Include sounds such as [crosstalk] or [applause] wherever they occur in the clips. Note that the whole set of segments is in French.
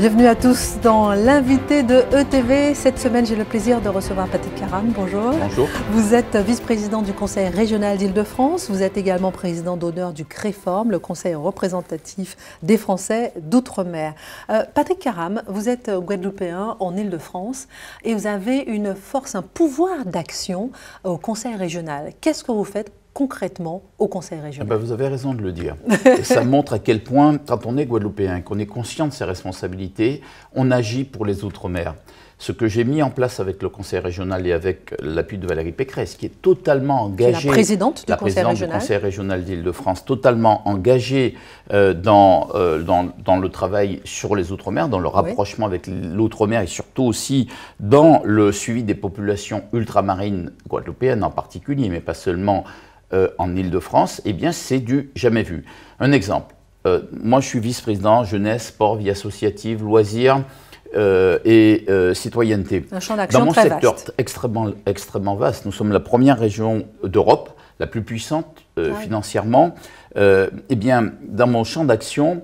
Bienvenue à tous dans l'invité de ETV. Cette semaine, j'ai le plaisir de recevoir Patrick Caram. Bonjour. Bonjour. Vous êtes vice-président du Conseil régional d'Île-de-France. Vous êtes également président d'honneur du CREFORM, le Conseil représentatif des Français d'outre-mer. Euh, Patrick Caram, vous êtes guadeloupéen en Île-de-France et vous avez une force, un pouvoir d'action au Conseil régional. Qu'est-ce que vous faites concrètement au Conseil ah régional. Bah, vous avez raison de le dire. ça [laughs] montre à quel point, quand on est guadeloupéen, qu'on est conscient de ses responsabilités, on agit pour les Outre-mer. Ce que j'ai mis en place avec le Conseil régional et avec l'appui de Valérie Pécresse, qui est totalement engagée, la présidente du, la présidente du conseil régional d'Île-de-France, totalement engagée euh, euh, dans, dans, le travail sur les Outre-mer, dans le rapprochement avec l'Outre-mer et surtout aussi dans le suivi des populations ultramarines guadeloupéennes en particulier, mais pas seulement euh, en Ile-de-France, eh bien, c'est du jamais vu. Un exemple, euh, moi je suis vice-président jeunesse, sport, vie associative, loisirs euh, et citoyenneté. Dans mon secteur Extrêmement, extrêmement vaste, nous sommes la première région d'Europe, la plus puissante ah financièrement. Eh bien, dans mon champ d'action,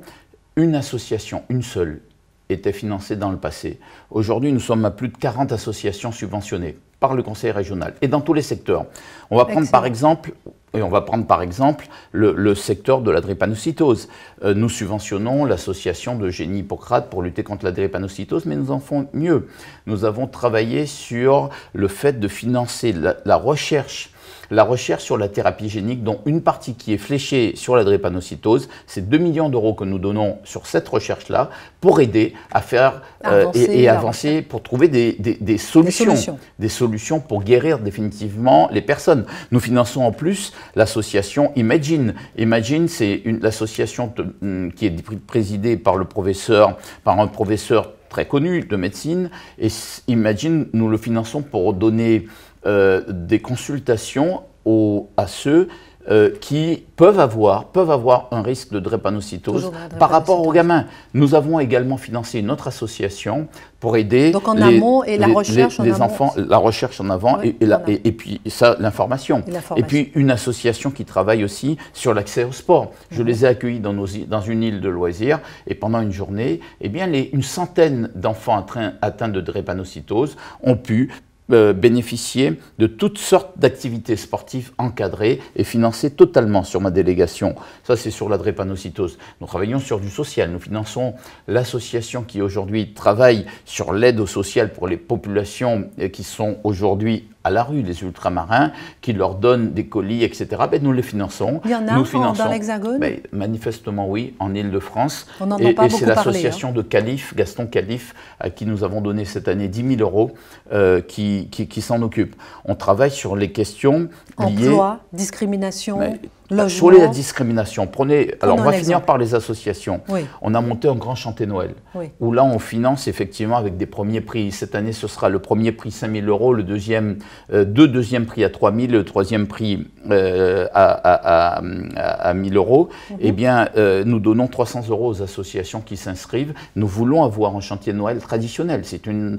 une association, une seule, était financé dans le passé. Aujourd'hui, nous sommes à plus de 40 associations subventionnées par le Conseil régional et dans tous les secteurs. On va prendre par exemple, et on va prendre par exemple le, secteur de la drépanocytose. Euh, nous subventionnons l'association de génie Hippocrate pour lutter contre la drépanocytose, mais nous en faisons mieux. Nous avons travaillé sur le fait de financer la recherche la recherche sur la thérapie génique, dont une partie qui est fléchée sur la drépanocytose. C'est 2 millions d'euros que nous donnons sur cette recherche-là pour aider à faire euh, et, avancer pour trouver des, solutions, des, solutions, pour guérir définitivement les personnes. Nous finançons en plus l'association Imagine. Imagine, c'est l'association hum, qui est présidée par le professeur, par un professeur très connu de médecine. Et Imagine, nous le finançons pour donner euh, des consultations aux, à ceux euh, qui peuvent avoir, peuvent avoir un risque de drépanocytose, par rapport aux gamins. Nous avons également financé une autre association pour aider Donc les, et la recherche enfants, la recherche en avant et, puis ça l'information. Et puis une association qui travaille aussi sur l'accès au sport. Je mhm. les ai accueillis dans, nos, dans, une île de loisirs et pendant une journée, eh bien une centaine d'enfants atteints de drépanocytose ont pu euh, bénéficier de toutes sortes d'activités sportives encadrées et financées totalement sur ma délégation. Ça, c'est sur la drépanocytose. Nous travaillons sur du social. Nous finançons l'association qui aujourd'hui travaille sur l'aide au social pour les populations euh, qui sont aujourd'hui à la rue, les ultramarins, qui leur donnent des colis, etc. Ben, nous les finançons. Il y en a nous dans l'Hexagone ben, Manifestement, oui, en Ile-de-France. On n'en et, pas et c'est l'association hein. de calife Gaston Calife euh, à qui nous avons donné cette année 10 000 euros, euh, qui, s'en occupe. On travaille sur les questions liées... Emploi, discrimination... Ben, Logement. Sur les discriminations, prenez. alors, on va finir par les associations. On a monté un grand chantier Noël, où là, on finance effectivement avec des premiers prix. Cette année, ce sera le premier prix 5 000 euros, le deuxième, euh, deux deuxièmes prix à 3 000, le troisième prix euh, à, à, 1 000 euros. Mhm. Eh bien, euh, nous donnons 300 euros aux associations qui s'inscrivent. Nous voulons avoir un chantier Noël traditionnel. C'est une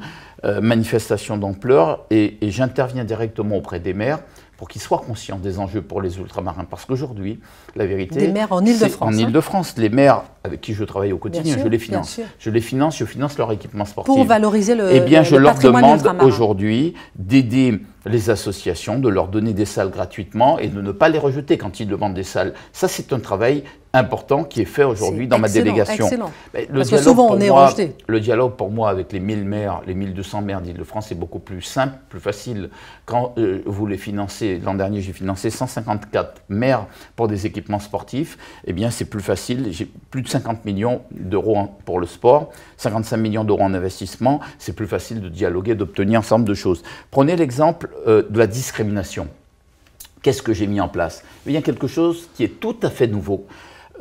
manifestation d'ampleur et j'interviens directement auprès des maires pour qu'ils soient conscients des enjeux pour les ultramarins. Parce qu'aujourd'hui, la vérité. les maires en Ile-de-France. En Ile-de-France, hein. les maires avec qui je travaille au quotidien, je les finance. Je les finance, je finance leur équipement sportif. Pour valoriser le. Eh bien, je leur demande aujourd'hui d'aider les associations, de leur donner des salles gratuitement et de ne pas les rejeter quand ils demandent des salles. Ça, c'est un travail important qui est fait aujourd'hui dans ma délégation. Excellent. le Parce dialogue, que souvent, on est rejeté. Le dialogue, pour moi, avec les 1000 maires, les 1200 maires d'Île-de-France, est beaucoup plus simple, plus facile. Quand euh, vous les financez, l'an dernier, j'ai financé 154 maires pour des équipements sportifs, eh bien, c'est plus facile. J'ai plus de 50 millions d'euros pour le sport, 55 millions d'euros en investissement. C'est plus facile de dialoguer, d'obtenir ensemble de choses. Prenez l'exemple euh, de la discrimination. Qu'est-ce que j'ai mis en place Il y a quelque chose qui est tout à fait nouveau.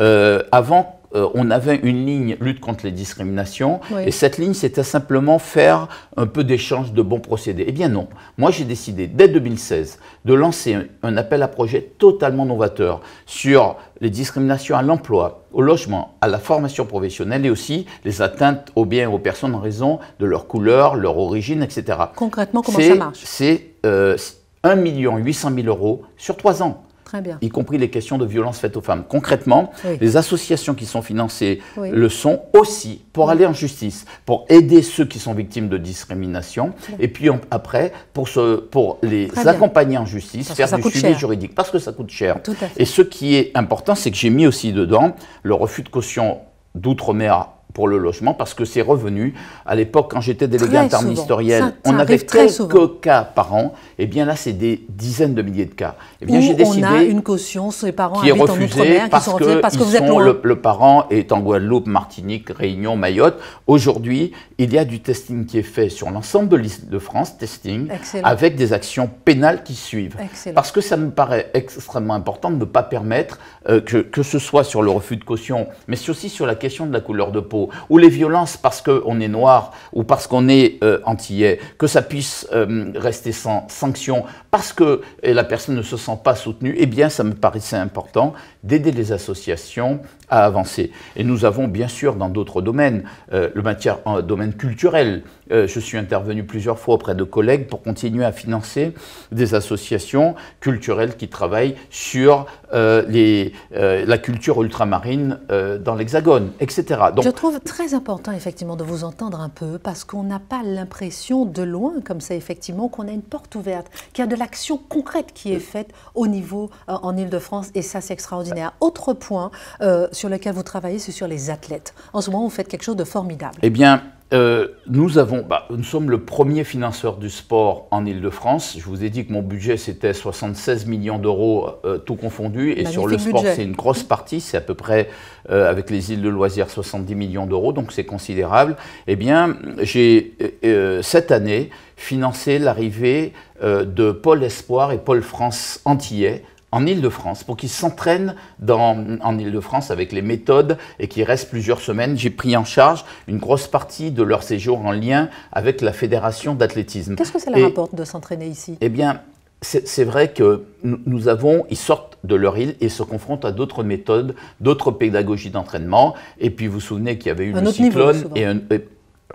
Euh, avant euh, on avait une ligne lutte contre les discriminations, et cette ligne, c'était simplement faire un peu d'échange de bons procédés. Eh bien non, moi j'ai décidé dès 2016 de lancer un, appel à projet totalement novateur sur les discriminations à l'emploi, au logement, à la formation professionnelle et aussi les atteintes aux biens et aux personnes en raison de leur couleur, leur origine, etc. Concrètement, comment ça marche C'est euh, 1 800 000 euros sur 3 ans. Très bien. Y compris les questions de violence faites aux femmes. Concrètement, les associations qui sont financées le sont aussi pour aller en justice, pour aider ceux qui sont victimes de discrimination, et puis après, pour, pour les accompagner en justice, faire du suivi juridique. Parce que ça coûte cher. Et ce qui est important, c'est que j'ai mis aussi dedans le refus de caution d'outre-mer pour le logement parce que c'est revenu. À l'époque, quand j'étais délégué interministériel, on avait quelques de cas par an. Et eh bien là, c'est des dizaines de milliers de cas. Et eh bien j'ai décidé. On a une caution, ses parents qui est refusée parce, qui sont que parce que, vous êtes loin. Le, le, parent est en Guadeloupe, Martinique, Réunion, Mayotte. Aujourd'hui, il y a du testing qui est fait sur l'ensemble de l'île de France, testing, avec des actions pénales qui suivent. Parce que ça me paraît extrêmement important de ne pas permettre euh, que, que ce soit sur le refus de caution, mais aussi sur la question de la couleur de peau ou les violences parce qu'on est noir ou parce qu'on est euh, antillais, que ça puisse euh, rester sans sanction parce que euh, la personne ne se sent pas soutenue, eh bien ça me paraissait important d'aider les associations à avancer. Et nous avons bien sûr dans d'autres domaines, le matière, domaine culturel, je suis intervenu plusieurs fois auprès de collègues pour continuer à financer des associations culturelles qui travaillent sur la culture ultramarine dans l'Hexagone, etc. je trouve très important effectivement de vous entendre un peu parce qu'on n'a pas l'impression de loin comme ça effectivement qu'on a une porte ouverte, qu'il y a de l'action concrète qui est faite au niveau euh, en Ile-de-France et ça c'est extraordinaire. Autre point euh, sur lequel vous travaillez, c'est sur les athlètes. En ce moment, vous faites quelque chose de formidable. Eh bien, euh, bah, nous, sommes le premier financeur du sport en Ile-de-France. Je vous ai dit que mon budget, c'était 76 millions d'euros, euh, tout confondu. Et sur le sport, c'est une grosse partie. C'est à peu près, euh, avec les îles de loisirs, 70 millions d'euros. Donc, c'est considérable. Eh bien, j'ai, cette année, financé l'arrivée de Pôle Espoir et Pôle France Antillais en Ile-de-France pour qu'ils s'entraînent en Ile-de-France avec les méthodes et qu'ils restent plusieurs semaines. J'ai pris en charge une grosse partie de leur séjour en lien avec la Fédération d'athlétisme. Qu'est-ce que ça leur apporte de s'entraîner ici Eh bien, c'est vrai que nous avons, ils sortent de leur île et se confrontent à d'autres méthodes, d'autres pédagogies d'entraînement. Et puis vous vous souvenez qu'il y avait eu le cyclone et, un,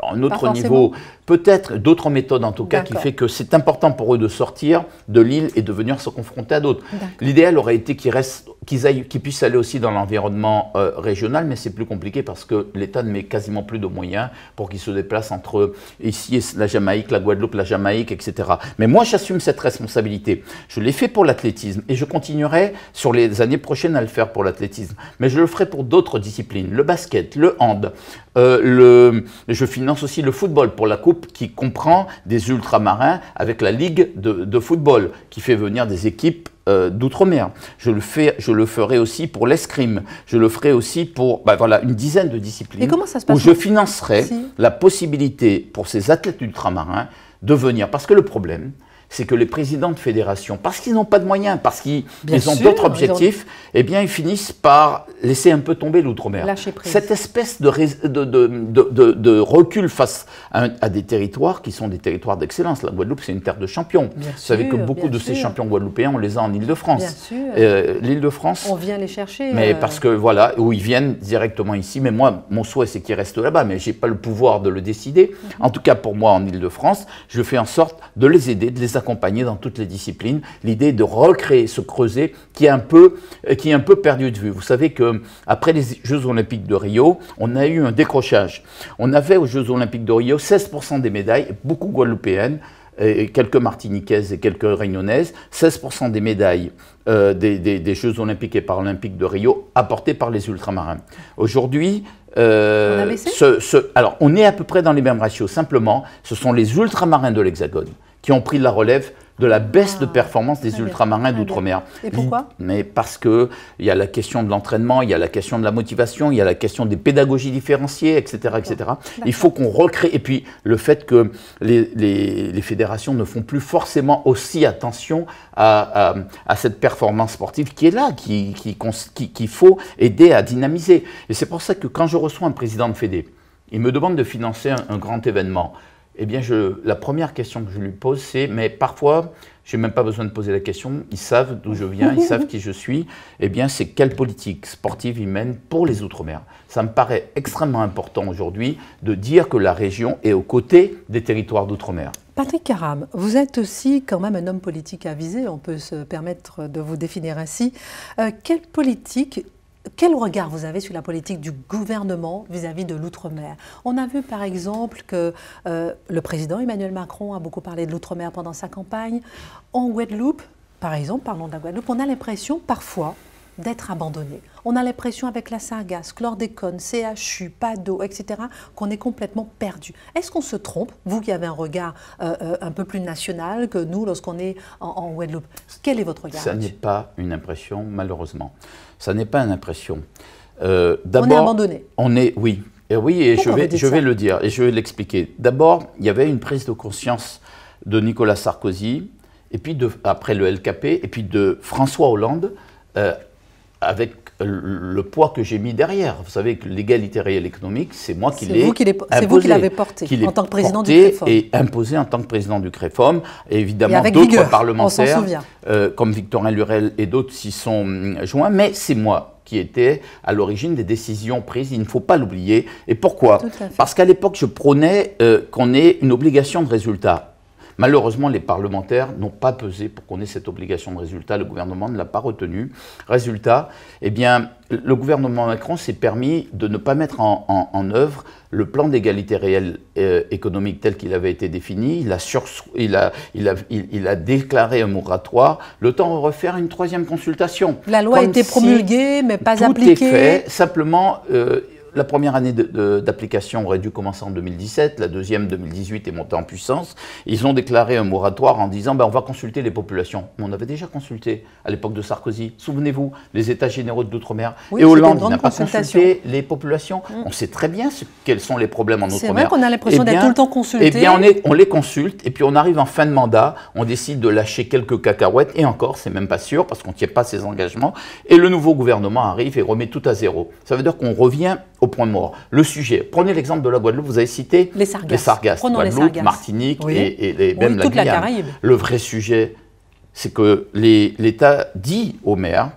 un autre niveau, peut-être d'autres méthodes en tout cas, qui fait que c'est important pour eux de sortir de l'île et de venir se confronter à d'autres. L'idéal aurait été qu'ils aillent, puissent aller aussi dans l'environnement euh, régional, mais c'est plus compliqué parce que l'État ne met quasiment plus de moyens pour qu'ils se déplacent entre ici et la Jamaïque, la Guadeloupe, la Jamaïque, etc. Mais moi, j'assume cette responsabilité. Je l'ai fait pour l'athlétisme et je continuerai sur les années prochaines à le faire pour l'athlétisme. Mais je le ferai pour d'autres disciplines, le basket, le hand, euh, le, je finance aussi le football pour la Coupe qui comprend des ultramarins avec la Ligue de, football qui fait venir des équipes euh, d'outre-mer. Je, le fais, je le ferai aussi pour l'escrime. Je le ferai aussi pour bah, voilà, une dizaine de disciplines. Et comment ça se Où je financerai la possibilité pour ces athlètes ultramarins de venir. Parce que le problème, c'est que les présidents de fédération parce qu'ils n'ont pas de moyens, parce qu'ils ont d'autres objectifs, eh bien, ils finissent par laisser un peu tomber l'outre-mer. Cette espèce de, de, de, recul face à, des territoires qui sont des territoires d'excellence. La Guadeloupe, c'est une terre de champions. Vous savez que beaucoup de ces champions guadeloupéens, on les a en Ile-de-France. Euh, L'Ile-de-France. On vient les chercher. Mais euh. parce que, voilà, où ils viennent directement ici. Mais moi, mon souhait, c'est qu'ils restent là-bas, mais je n'ai pas le pouvoir de le décider. Mhm. En tout cas, pour moi, en Ile-de-France, je fais en sorte de les aider, de les accompagner dans toutes les disciplines. L'idée de recréer ce creuset qui est un peu, euh, qui est un peu perdu de vue. Vous savez qu'après les Jeux Olympiques de Rio, on a eu un décrochage. On avait aux Jeux Olympiques de Rio 16% des médailles, beaucoup guadeloupéennes, euh, et quelques martiniquaises et quelques réunionnaises, 16% des médailles euh, des, des, des, Jeux olympiques et paralympiques de Rio apportées par les ultramarins. Aujourd'hui, alors on est à peu près dans les mêmes ratios, simplement ce sont les ultramarins de l'Hexagone qui ont pris la relève de la baisse de ah, performance des ultramarins d'outre-mer. Et pourquoi Mais parce que il y a la question de l'entraînement, il y a la question de la motivation, il y a la question des pédagogies différenciées, etc., etc. Il faut qu'on recrée. Et puis le fait que les, fédérations ne font plus forcément aussi attention à, cette performance sportive qui est là, qu'il qui, faut aider à dynamiser. Et c'est pour ça que quand je reçois un président de Fédé, il me demande de financer un grand événement eh bien, la première question que je lui pose, c'est mais parfois, je n'ai même pas besoin de poser la question, ils savent d'où je viens, ils savent [laughs] qui je suis, eh bien, c'est quelle politique sportive ils mènent pour les Outre-mer. Ça me paraît extrêmement important aujourd'hui de dire que la région est aux côtés des territoires d'Outre-mer. Patrick Caram, vous êtes aussi quand même un homme politique avisé, on peut se permettre de vous définir ainsi. Euh, quelle politique quel regard vous avez sur la politique du gouvernement vis-à-vis de l'outre-mer On a vu par exemple que euh, le président Emmanuel Macron a beaucoup parlé de l'outre-mer pendant sa campagne. En Guadeloupe, par exemple, parlons de la Guadeloupe, on a l'impression parfois d'être abandonné. On a l'impression avec la sargasse, chlordécone, CHU, PADO, etc., qu'on est complètement perdu. Est-ce qu'on se trompe, vous qui avez un regard euh, euh, un peu plus national que nous lorsqu'on est en, Guadeloupe Quel est votre regard Ça n'est pas une impression, malheureusement. Ça n'est pas une impression. Euh, on est abandonné. On est, oui. Et eh oui, et je vais, le dire et je vais l'expliquer. D'abord, il y avait une prise de conscience de Nicolas Sarkozy, et puis après le LKP, et puis de François Hollande, avec le poids que j'ai mis derrière. Vous savez que l'égalité réelle économique, c'est moi qui l'ai imposé. C'est vous qui l'avez porté en tant que président du CREFOM. Et imposé en tant que président du CREFOM. Et évidemment, d'autres parlementaires, euh, comme Victorin Lurel et d'autres, s'y sont euh, joints. Mais c'est moi qui étais à l'origine des décisions prises. Il ne faut pas l'oublier. Et pourquoi Parce qu'à l'époque, je prônais euh, qu'on ait une obligation de résultat. Malheureusement, les parlementaires n'ont pas pesé pour qu'on ait cette obligation de résultat. Le gouvernement ne l'a pas retenu. Résultat, eh bien, le gouvernement Macron s'est permis de ne pas mettre en, œuvre le plan d'égalité réelle euh, économique tel qu'il avait été défini. Il a, il, a, il, il a, déclaré un moratoire. Le temps de refaire une troisième consultation. La loi a été promulguée, mais pas appliquée. est fait. Simplement, euh, la première année d'application aurait dû commencer en 2017, la deuxième 2018 est montée en puissance. Ils ont déclaré un moratoire en disant ben, on va consulter les populations. on avait déjà consulté à l'époque de Sarkozy. Souvenez-vous, les États généraux de mer et Hollande n'a pas consulté les populations. Mm. On sait très bien quels sont les problèmes en outre-mer. C'est vrai qu'on a l'impression eh d'être tout le temps consulté. Eh bien, on, on les consulte et puis on arrive en fin de mandat, on décide de lâcher quelques cacahuètes et encore, c'est même pas sûr parce qu'on ne tient pas ses engagements. Et le nouveau gouvernement arrive et remet tout à zéro. Ça veut dire qu'on revient au point mort. Le sujet, prenez l'exemple de la Guadeloupe, vous avez cité les Sargasses, les Sargasses Martinique et, même la, Le vrai sujet, c'est que l'État dit aux maires,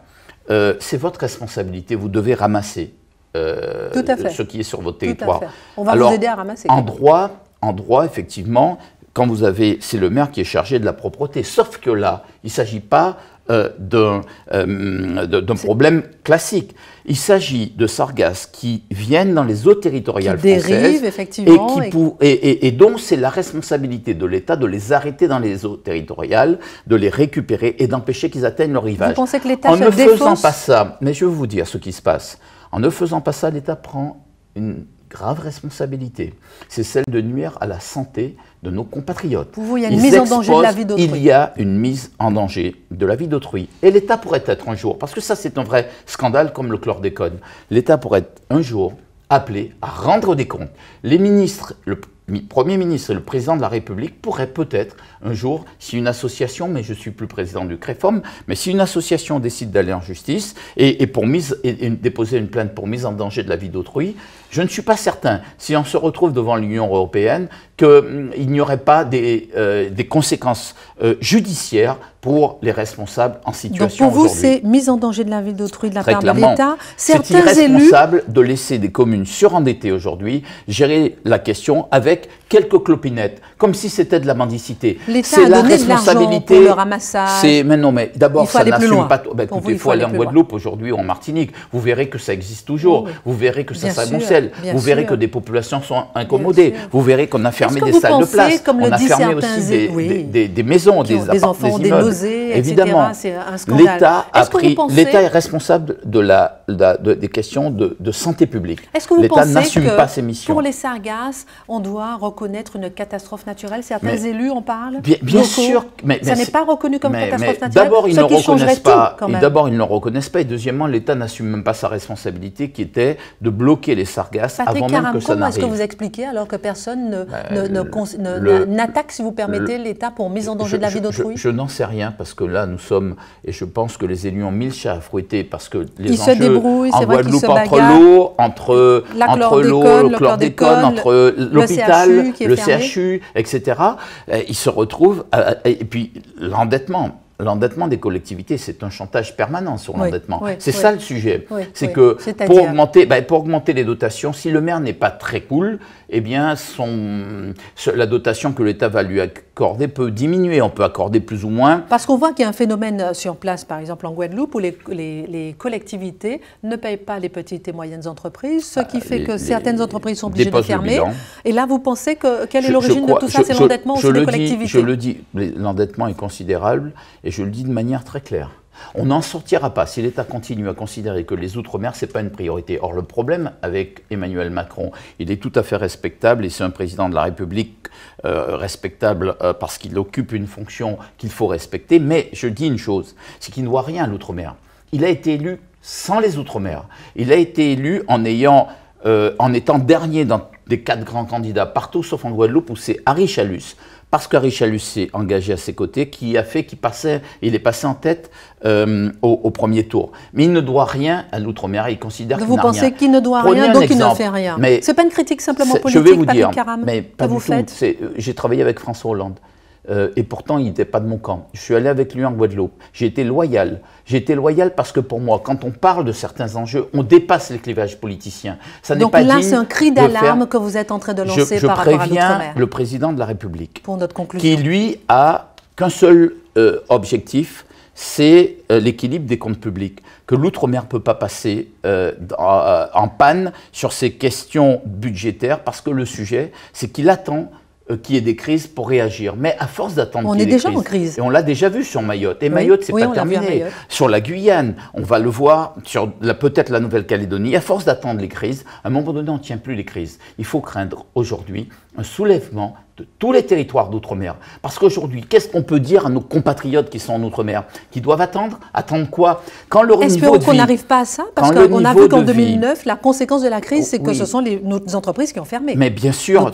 euh, c'est votre responsabilité, vous devez ramasser euh, Tout ce qui est sur votre territoire. On va vous aider à ramasser. droit, en droit, effectivement, quand vous avez, c'est le maire qui est chargé de la propreté. Sauf que là, il ne s'agit pas euh, d'un euh, problème classique. Il s'agit de sargasses qui viennent dans les eaux territoriales qui françaises effectivement, et, qui et... Et, et, c'est la responsabilité de l'État de les arrêter dans les eaux territoriales, de les récupérer et d'empêcher qu'ils atteignent le rivage. Vous pensez que l'État en fait ne faisant pas ça, mais je vais vous dire ce qui se passe. En ne faisant pas ça, l'État prend une grave responsabilité. C'est celle de nuire à la santé de nos compatriotes. il y a une mise en danger de la vie d'autrui. Il y a une mise en danger de la vie d'autrui. Et l'État pourrait être un jour, parce que ça c'est un vrai scandale comme le chlordécone, l'État pourrait être un jour appelé à rendre des comptes. Les ministres, le Premier ministre et le Président de la République pourraient peut-être un jour, si une association, mais je suis plus président du CREFOM, mais si une association décide d'aller en justice et, pour mise, et déposer une plainte pour mise en danger de la vie d'autrui, je ne suis pas certain, si on se retrouve devant l'Union européenne, qu'il mm, n'y aurait pas des, euh, conséquences euh, judiciaires pour les responsables en situation Donc pour vous, c'est mise en danger de la vie d'autrui de la part de l'État. C'est irresponsable de laisser des communes surendettées aujourd'hui gérer la question avec quelques clopinettes, comme si c'était de la mendicité. L'État a la donné responsabilité. de pour le ramassage. Mais non, mais d'abord, ça n'assume pas... Ben, écoutez, il faut, aller, en Guadeloupe aujourd'hui ou en Martinique. Vous verrez que ça existe toujours. Vous verrez que ça s'amoncelle. Vous verrez que des populations sont incommodées. Vous verrez qu'on a fait fermé des salles de place, comme on a fermé aussi des, des, maisons, des, enfants, des, nausées, Évidemment, l'État a pris, l'État est responsable de la, de, des questions de, santé publique. Est-ce que vous pensez que pas ses missions. pour les sargasses, on doit reconnaître une catastrophe naturelle Certains élus en parlent. Bien, bien sûr, mais, ça n'est pas reconnu comme catastrophe naturelle. D'abord, ils ne reconnaissent pas. D'abord, ils ne le reconnaissent pas. Et deuxièmement, l'État n'assume même pas sa responsabilité, qui était de bloquer les sargasses avant même que ça n'arrive. Est-ce que vous expliquez alors que personne ne, bah, euh, n'attaque, si vous permettez, l'État pour mise en danger de la vie d'autrui Je, n'en sais rien parce que là, nous sommes, et je pense que les élus ont mille chats à fouetter parce que les ils enjeux se débrouillent, en Guadeloupe, entre l'eau, entre, l'eau, le chlordécone, entre l'hôpital, le, CHU, etc., ils se retrouvent, euh, et puis l'endettement. L'endettement des collectivités, c'est un chantage permanent sur l'endettement. c'est ça le sujet. c'est que pour augmenter, ben, pour augmenter les dotations, si le maire n'est pas très cool, eh bien la dotation que l'État va lui accorder peut diminuer. On peut accorder plus ou moins. Parce qu'on voit qu'il y a un phénomène euh, sur place, par exemple en Guadeloupe, où les, collectivités ne payent pas les petites et moyennes entreprises, ce qui bah, fait que certaines entreprises sont obligées de fermer. Et là, vous pensez que quelle est l'origine de tout ça C'est l'endettement aussi des collectivités. je le dis, l'endettement est considérable et je le dis de manière très claire. On n'en sortira pas si l'État continue à considérer que les Outre-mer, ce n'est pas une priorité. Or, le problème avec Emmanuel Macron, il est tout à fait respectable et c'est un président de la République euh, respectable euh, parce qu'il occupe une fonction qu'il faut respecter. Mais je dis une chose, c'est qu'il ne voit rien à l'Outre-mer. Il a été élu sans les Outre-mer. Il a été élu en, euh, en étant dernier dans des quatre grands candidats partout, sauf en Guadeloupe où c'est Harry Chalus parce que s'est engagé à ses côtés, qui a fait qu'il passait, il est passé en tête euh, au, premier tour. Mais il ne doit rien à l'outre-mer, il considère qu'il Vous pensez qu'il ne doit rien, donc il ne fait rien. Mais c'est pas une critique simplement politique, je vais vous dire, mais pas vous du euh, J'ai travaillé avec François Hollande. Euh, et pourtant, il n'était pas de mon camp. Je suis allé avec lui en Guadeloupe. J'ai été loyal. J'ai été loyal parce que pour moi, quand on parle de certains enjeux, on dépasse les clivages politiciens. Ça Donc pas là, c'est un cri d'alarme que vous êtes en train de lancer par rapport à préviens le président de la République. Pour notre Qui, lui, a qu'un seul euh, objectif, c'est euh, l'équilibre des comptes publics, que l'outre-mer ne peut pas passer en panne sur ces questions budgétaires, parce que le sujet, c'est qu'il attend euh, qui est des crises pour réagir. Mais à force d'attendre on est déjà crises, en crise. Et on l'a déjà vu sur Mayotte. Et Mayotte, c'est pas terminé. Sur la Guyane, on va le voir sur peut-être la Nouvelle-Calédonie. À force d'attendre les crises, à un moment donné, on ne tient plus les crises. Il faut craindre aujourd'hui un soulèvement de tous les territoires d'outre-mer. Parce qu'aujourd'hui, qu'est-ce qu'on peut dire à nos compatriotes qui sont en outre-mer Qui doivent attendre Attendre quoi Quand leur Espérons qu'on n'arrive pas à ça, parce qu'on a vu qu'en 2009, la conséquence de la crise, c'est que ce sont les, nos entreprises qui ont fermé. Mais bien sûr,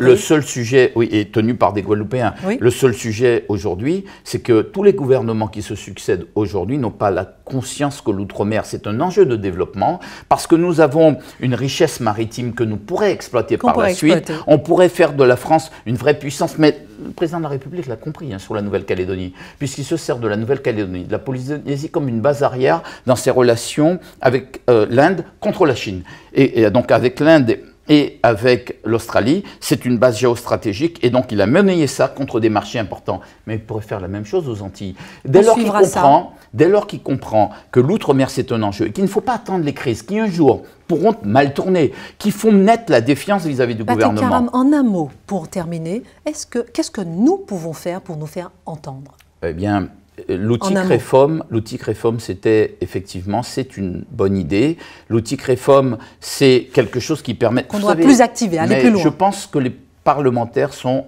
le, seul sujet, oui, est tenu par des Guadeloupéens, le seul sujet aujourd'hui, c'est que tous les gouvernements qui se succèdent aujourd'hui n'ont pas la conscience que l'outre-mer, c'est un enjeu de développement, parce que nous avons une richesse maritime que nous pourrions exploiter par la suite. On pourrait faire de la France une vraie puissance, mais le président de la République l'a compris hein, sur la Nouvelle-Calédonie, puisqu'il se sert de la Nouvelle-Calédonie, de la Polynésie comme une base arrière dans ses relations avec euh, l'Inde contre la Chine. et donc avec l'Inde et avec l'Australie. C'est une base géostratégique et donc il a mené ça contre des marchés importants. Mais il pourrait faire la même chose aux Antilles. Dès lors qu'il comprend, dès lors qu'il comprend que l'outre-mer c'est un enjeu et qu'il ne faut pas attendre les crises qui un jour pourront mal tourner, qui font naître la défiance vis-à-vis du gouvernement. Karam, en un mot, pour terminer, qu'est-ce que nous pouvons faire pour nous faire entendre Eh bien, L'outil réforme l'outil c'était effectivement, c'est une bonne idée. L'outil réforme c'est quelque chose qui permet. Qu'on doit plus activer, aller plus loin. Je pense que les parlementaires sont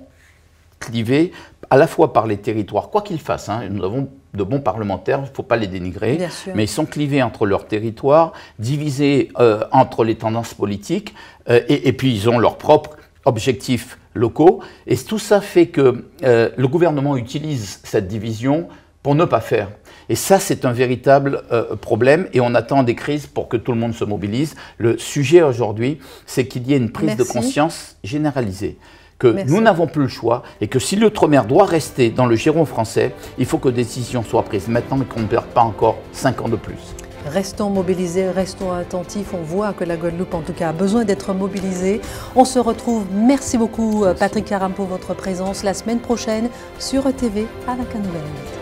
clivés à la fois par les territoires, quoi qu'ils fassent. Hein. nous avons de bons parlementaires, il ne faut pas les dénigrer, mais ils sont clivés entre leurs territoires, divisés euh, entre les tendances politiques, euh, et, puis ils ont leurs propres objectifs locaux. Et tout ça fait que euh, le gouvernement utilise cette division pour ne pas faire. Et ça, c'est un véritable euh, problème et on attend des crises pour que tout le monde se mobilise. Le sujet aujourd'hui, c'est qu'il y ait une prise de conscience généralisée que nous n'avons plus le choix et que si l'outre-mer doit rester dans le giron français, il faut que des décisions soient prises maintenant et qu'on ne perde pas encore 5 ans de plus. Restons mobilisés, restons attentifs. On voit que la Guadeloupe, en tout cas, a besoin d'être mobilisée. On se retrouve. Merci beaucoup, euh, Patrick Caram, pour votre présence la semaine prochaine sur ETV avec un nouvel invité.